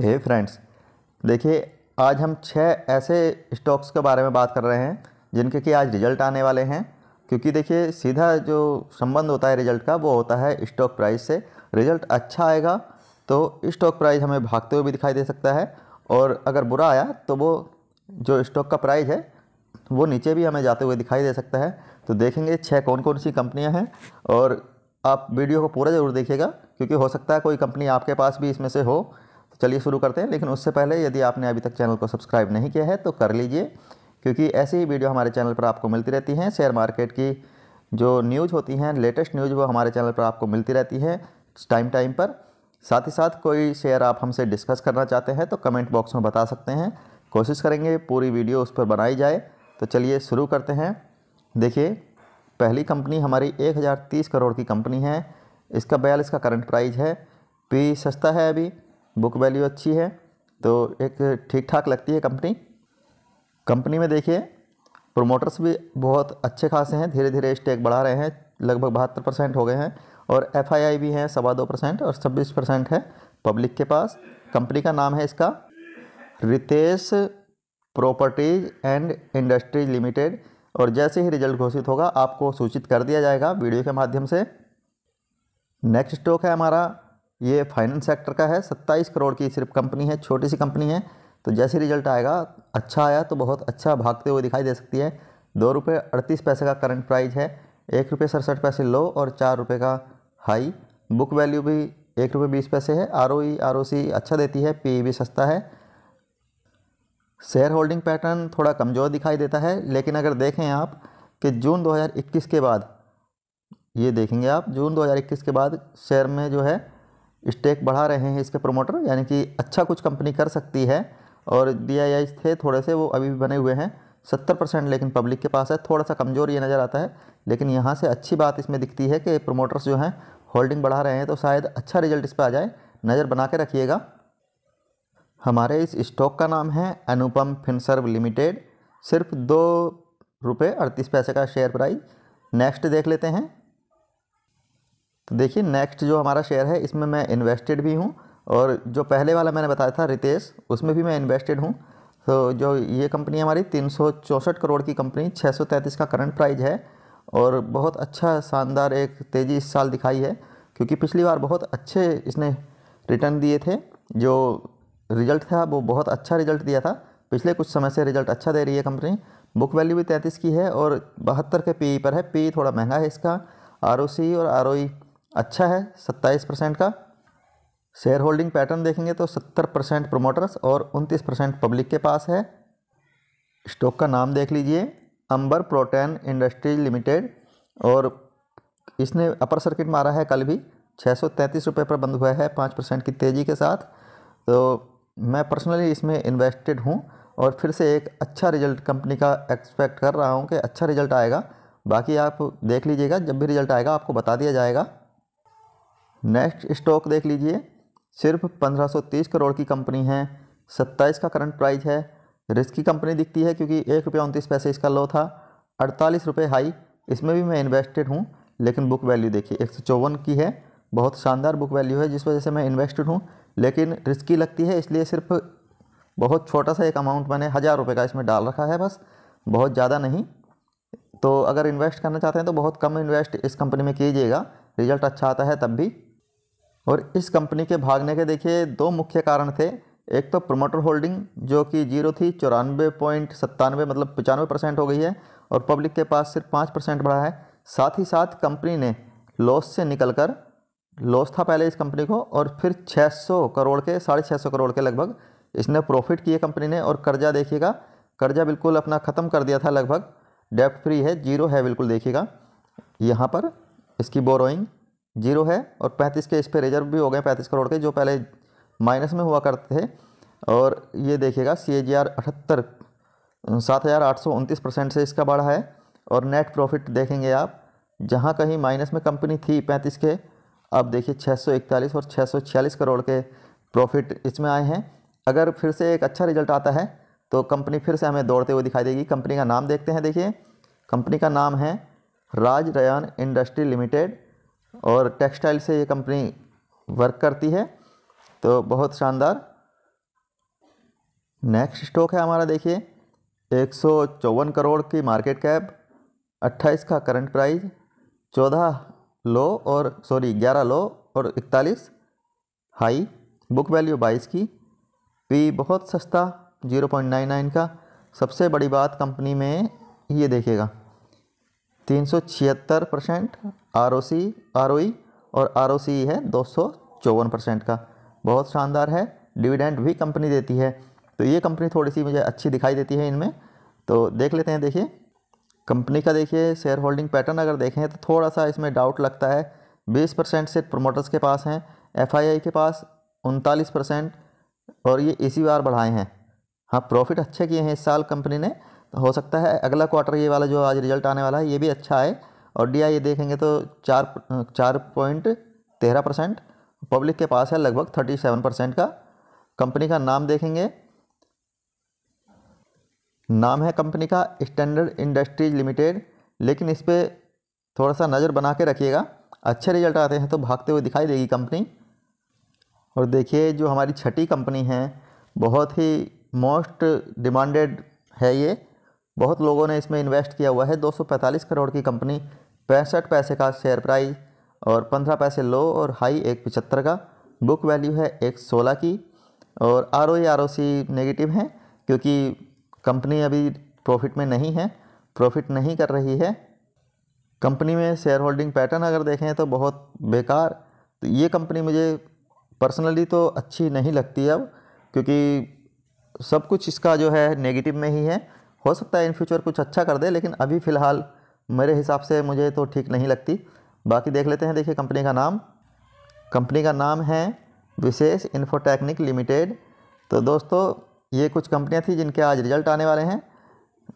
हे hey friends देखिए आज हम छः ऐसे स्टॉक्स के बारे में बात कर रहे हैं जिनके कि आज रिजल्ट आने वाले हैं क्योंकि देखिए सीधा जो संबंध होता है रिजल्ट का वो होता है स्टॉक प्राइस से रिजल्ट अच्छा आएगा तो स्टॉक प्राइस हमें भागते हुए भी दिखाई दे सकता है और अगर बुरा आया तो वो जो स्टॉक का प्राइस है वो नीचे भी हमें जाते हुए दिखाई दे सकता है तो देखेंगे छः कौन कौन सी कंपनियाँ हैं और आप वीडियो को पूरा ज़रूर देखिएगा क्योंकि हो सकता है कोई कंपनी आपके पास भी इसमें से हो तो चलिए शुरू करते हैं लेकिन उससे पहले यदि आपने अभी तक चैनल को सब्सक्राइब नहीं किया है तो कर लीजिए क्योंकि ऐसी ही वीडियो हमारे चैनल पर आपको मिलती रहती हैं शेयर मार्केट की जो न्यूज़ होती हैं लेटेस्ट न्यूज़ वो हमारे चैनल पर आपको मिलती रहती है टाइम टाइम पर साथ ही साथ कोई शेयर आप हमसे डिस्कस करना चाहते हैं तो कमेंट बॉक्स में बता सकते हैं कोशिश करेंगे पूरी वीडियो उस पर बनाई जाए तो चलिए शुरू करते हैं देखिए पहली कंपनी हमारी 1030 करोड़ की कंपनी है इसका बयालीस का करंट प्राइस है पी सस्ता है अभी बुक वैल्यू अच्छी है तो एक ठीक ठाक लगती है कंपनी कंपनी में देखिए प्रोमोटर्स भी बहुत अच्छे खासे हैं धीरे धीरे स्टेक बढ़ा रहे हैं लगभग बहत्तर परसेंट हो गए हैं और एफ भी हैं सवा दो परसेंट और छब्बीस परसेंट है पब्लिक के पास कंपनी का नाम है इसका Ritesh properties and industries limited और जैसे ही रिजल्ट घोषित होगा आपको सूचित कर दिया जाएगा वीडियो के माध्यम से नेक्स्ट स्टॉक है हमारा ये फाइनेंस सेक्टर का है सत्ताईस करोड़ की सिर्फ कंपनी है छोटी सी कंपनी है तो जैसे रिजल्ट आएगा अच्छा आया तो बहुत अच्छा भागते हुए दिखाई दे सकती है दो रुपये अड़तीस पैसे का करंट प्राइस है एक रुपये सड़सठ पैसे लो और चार रुपये का हाई बुक वैल्यू भी एक रुपये बीस पैसे है आर ओ आर ओ सी अच्छा देती है पी e भी सस्ता है शेयर होल्डिंग पैटर्न थोड़ा कमज़ोर दिखाई देता है लेकिन अगर देखें आप कि जून 2021 के बाद ये देखेंगे आप जून 2021 के बाद शेयर में जो है स्टेक बढ़ा रहे हैं इसके प्रमोटर यानी कि अच्छा कुछ कंपनी कर सकती है और डी आई आई थे थोड़े से वो अभी भी बने हुए हैं सत्तर परसेंट लेकिन पब्लिक के पास है थोड़ा सा कमज़ोर ये नज़र आता है लेकिन यहाँ से अच्छी बात इसमें दिखती है कि प्रोमोटर्स जो हैं होल्डिंग बढ़ा रहे हैं तो शायद अच्छा रिजल्ट इस पर आ जाए नज़र बना के रखिएगा हमारे इस स्टॉक का नाम है अनुपम फिनसर्व लिमिटेड सिर्फ दो रुपये अड़तीस पैसे का शेयर प्राइस नेक्स्ट देख लेते हैं तो देखिए नेक्स्ट जो हमारा शेयर है इसमें मैं इन्वेस्टेड भी हूँ और जो पहले वाला मैंने बताया था रितेश उसमें भी मैं इन्वेस्टेड हूँ तो जो ये कंपनी हमारी तीन करोड़ की कंपनी छः का करंट प्राइज है और बहुत अच्छा शानदार एक तेज़ी इस साल दिखाई है क्योंकि पिछली बार बहुत अच्छे इसने रिटर्न दिए थे जो रिजल्ट था वो बहुत अच्छा रिजल्ट दिया था पिछले कुछ समय से रिजल्ट अच्छा दे रही है कंपनी बुक वैल्यू भी तैंतीस की है और बहत्तर के पी e पर है पी e थोड़ा महंगा है इसका आर और आर अच्छा है सत्ताईस परसेंट का शेयर होल्डिंग पैटर्न देखेंगे तो सत्तर परसेंट प्रोमोटर्स और उनतीस परसेंट पब्लिक के पास है स्टॉक का नाम देख लीजिए अंबर प्रोटेन इंडस्ट्रीज लिमिटेड और इसने अपर सर्किट मारा है कल भी छः सौ तैंतीस रुपये पर बंद हुआ है पाँच परसेंट की तेज़ी के साथ तो मैं पर्सनली इसमें इन्वेस्टेड हूँ और फिर से एक अच्छा रिजल्ट कंपनी का एक्सपेक्ट कर रहा हूँ कि अच्छा रिजल्ट आएगा बाकी आप देख लीजिएगा जब भी रिजल्ट आएगा आपको बता दिया जाएगा नेक्स्ट स्टॉक देख लीजिए सिर्फ 1530 करोड़ की कंपनी है 27 का करंट प्राइस है रिस्क की कंपनी दिखती है क्योंकि एक रुपया उनतीस पैसे इसका लो था अड़तालीस रुपये हाई इसमें भी मैं इन्वेस्टेड हूँ लेकिन बुक वैल्यू देखिए एक की है बहुत शानदार बुक वैल्यू है जिस वजह से मैं इन्वेस्टेड हूँ लेकिन रिस्की लगती है इसलिए सिर्फ बहुत छोटा सा एक अमाउंट मैंने हज़ार रुपये का इसमें डाल रखा है बस बहुत ज़्यादा नहीं तो अगर इन्वेस्ट करना चाहते हैं तो बहुत कम इन्वेस्ट इस कंपनी में कीजिएगा रिजल्ट अच्छा आता है तब भी और इस कंपनी के भागने के देखिए दो मुख्य कारण थे एक तो प्रोमोटर होल्डिंग जो कि जीरो थी चौरानवे पॉइंट सत्तानवे मतलब पचानवे परसेंट हो गई है और पब्लिक के पास सिर्फ पाँच परसेंट बढ़ा है साथ ही साथ कंपनी ने लॉस से निकल कर लॉस था पहले इस कंपनी को और फिर 600 करोड़ के साढ़े छः करोड़ के लगभग इसने प्रॉफिट किए कंपनी ने और कर्जा देखिएगा कर्जा बिल्कुल अपना ख़त्म कर दिया था लगभग डेप्ट फ्री है जीरो है बिल्कुल देखिएगा यहाँ पर इसकी बोरोइंग जीरो है और पैंतीस के इस पर रिजर्व भी हो गए पैंतीस करोड़ के जो पहले माइनस में हुआ करते थे और ये देखिएगा सी ए जी आर अठहत्तर सात हज़ार आठ सौ उनतीस परसेंट से इसका बढ़ा है और नेट प्रॉफिट देखेंगे आप जहाँ कहीं माइनस में कंपनी थी पैंतीस के अब देखिए छः सौ इकतालीस और छः सौ छियालीस करोड़ के प्रॉफिट इसमें आए हैं अगर फिर से एक अच्छा रिजल्ट आता है तो कंपनी फिर से हमें दौड़ते हुए दिखाई देगी कंपनी का नाम देखते हैं देखिए कंपनी का नाम है राज रयान इंडस्ट्री लिमिटेड और टेक्सटाइल से ये कंपनी वर्क करती है तो बहुत शानदार नेक्स्ट स्टॉक है हमारा देखिए एक करोड़ की मार्केट कैप 28 का करंट प्राइस 14 लो और सॉरी 11 लो और 41 हाई बुक वैल्यू 22 की पी बहुत सस्ता 0.99 का सबसे बड़ी बात कंपनी में ये देखिएगा तीन सौ छिहत्तर percent R O C R O E और आर ओ सी है दो सौ चौवन परसेंट का बहुत शानदार है डिविडेंड भी कंपनी देती है तो ये कंपनी थोड़ी सी मुझे अच्छी दिखाई देती है इनमें तो देख लेते हैं देखिए कंपनी का देखिए शेयर होल्डिंग पैटर्न अगर देखें तो थोड़ा सा इसमें डाउट लगता है बीस परसेंट से प्रोमोटर्स के पास हैं एफ के पास उनतालीस परसेंट और ये इसी बार बढ़ाए हैं हाँ प्रॉफिट अच्छे किए हैं इस साल कंपनी ने हो सकता है अगला क्वार्टर ये वाला जो आज रिजल्ट आने वाला है ये भी अच्छा है और डी आई देखेंगे तो चार चार पॉइंट तेरह परसेंट पब्लिक के पास है लगभग थर्टी सेवन परसेंट का कंपनी का नाम देखेंगे नाम है कंपनी का स्टैंडर्ड इंडस्ट्रीज लिमिटेड लेकिन इस पर थोड़ा सा नज़र बना के रखिएगा अच्छे रिजल्ट आते हैं तो भागते हुए दिखाई देगी कंपनी और देखिए जो हमारी छठी कंपनी है बहुत ही मोस्ट डिमांडेड है ये बहुत लोगों ने इसमें इन्वेस्ट किया हुआ है 245 करोड़ की कंपनी पैंसठ पैसे का शेयर प्राइस और 15 पैसे लो और हाई एक पचहत्तर का बुक वैल्यू है एक सोलह की और R O R O C negative हैं क्योंकि कंपनी अभी प्रॉफिट में नहीं है प्रॉफिट नहीं कर रही है कंपनी में शेयर होल्डिंग पैटर्न अगर देखें तो बहुत बेकार तो ये कंपनी मुझे पर्सनली तो अच्छी नहीं लगती अब क्योंकि सब कुछ इसका जो है नेगेटिव में ही है हो सकता है इन फ्यूचर कुछ अच्छा कर दे लेकिन अभी फ़िलहाल मेरे हिसाब से मुझे तो ठीक नहीं लगती बाकी देख लेते हैं देखिए कंपनी का नाम कंपनी का नाम है विशेष इन्फोटेक्निक लिमिटेड तो दोस्तों ये कुछ कंपनियाँ थी जिनके आज रिजल्ट आने वाले हैं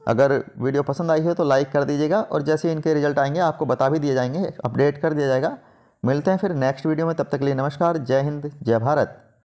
अगर वीडियो पसंद आई हो तो लाइक कर दीजिएगा और जैसे इनके रिजल्ट आएंगे आपको बता भी दिए जाएंगे अपडेट कर दिया जाएगा मिलते हैं फिर नेक्स्ट वीडियो में तब तक के लिए नमस्कार जय हिंद जय भारत